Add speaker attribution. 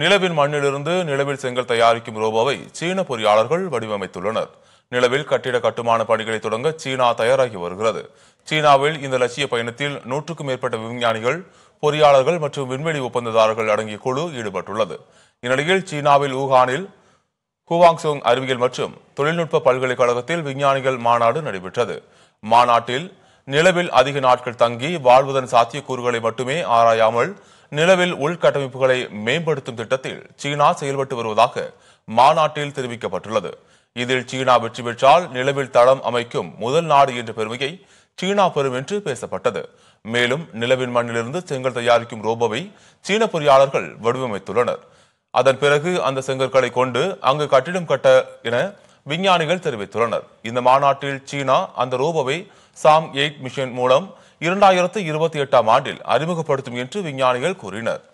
Speaker 1: நிலவின் மண்ணிலிருந்து நிலவில் செங்கல் தயாரிக்கும் ரோபோவை சீன பொறியாளர்கள் வடிவமைத்துள்ளனர் நிலவில் கட்டிட கட்டுமான பணிகளை தொடங்க சீனா தயாராகி வருகிறது சீனாவில் இந்த லட்சிய பயணத்தில் நூற்றுக்கும் மேற்பட்ட விஞ்ஞானிகள் பொறியாளர்கள் மற்றும் விண்வெளி ஒப்பந்ததாரர்கள் அடங்கிய குழு ஈடுபட்டுள்ளது இந்நிலையில் சீனாவில் ஊகானில் ஹுவாங்சோங் அறிவியல் மற்றும் தொழில்நுட்ப பல்கலைக்கழகத்தில் விஞ்ஞானிகள் மாநாடு நடைபெற்றது மாநாட்டில் நிலவில் அதிக நாட்கள் தங்கி வாழ்வதன் சாத்தியக்கூறுகளை மட்டுமே ஆராயாமல் நிலவில் உள்கட்டமைப்புகளை மேம்படுத்தும் திட்டத்தில் சீனா செயல்பட்டு வருவதாக மாநாட்டில் தெரிவிக்கப்பட்டுள்ளது இதில் சீனா வெற்றி பெற்றால் நிலவில் தளம் அமைக்கும் முதல் நாடு என்ற பெருமையை சீனா பெறும் என்று பேசப்பட்டது மேலும் நிலவின் மண்ணிலிருந்து செங்கல் தயாரிக்கும் ரோபோவை சீன பொறியாளர்கள் வடிவமைத்துள்ளனர் அதன் பிறகு அந்த செங்கற்களை கொண்டு அங்கு கட்டிடம் கட்ட என விஞ்ஞானிகள் தெரிவித்துள்ளனர் இந்த மாநாட்டில் சீனா அந்த ரோபோவை சாம் எயிட் மிஷன் மூலம் இரண்டாயிரத்து இருபத்தி எட்டாம் ஆண்டில் அறிமுகப்படுத்தும் என்று விஞ்ஞானிகள் கூறினர்